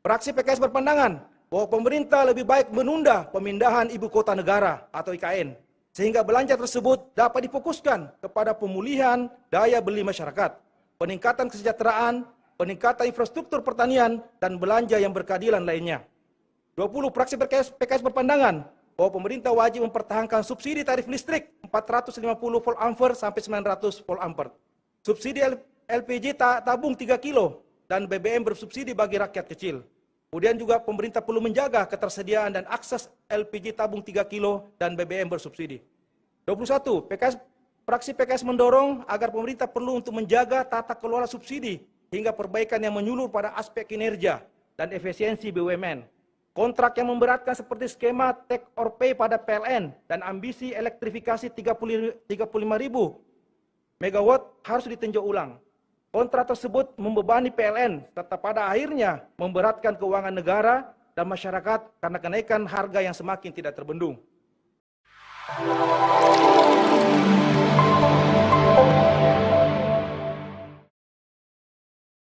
Praksi PKS berpandangan bahwa pemerintah lebih baik menunda pemindahan ibu kota negara atau IKN sehingga belanja tersebut dapat difokuskan kepada pemulihan daya beli masyarakat, peningkatan kesejahteraan, peningkatan infrastruktur pertanian, dan belanja yang berkeadilan lainnya. 20 praksi PKS, PKS berpandangan bahwa pemerintah wajib mempertahankan subsidi tarif listrik 450 volt ampere sampai 900 volt ampere, subsidi LPG tabung 3 kilo dan BBM bersubsidi bagi rakyat kecil. Kemudian juga pemerintah perlu menjaga ketersediaan dan akses LPG tabung 3 kilo dan BBM bersubsidi. 21. PKS, praksi PKS mendorong agar pemerintah perlu untuk menjaga tata kelola subsidi hingga perbaikan yang menyulur pada aspek kinerja dan efisiensi BUMN. Kontrak yang memberatkan seperti skema take or pay pada PLN dan ambisi elektrifikasi 35.000 megawatt harus ditinjau ulang. Kontrak tersebut membebani PLN, tetap pada akhirnya memberatkan keuangan negara dan masyarakat karena kenaikan harga yang semakin tidak terbendung.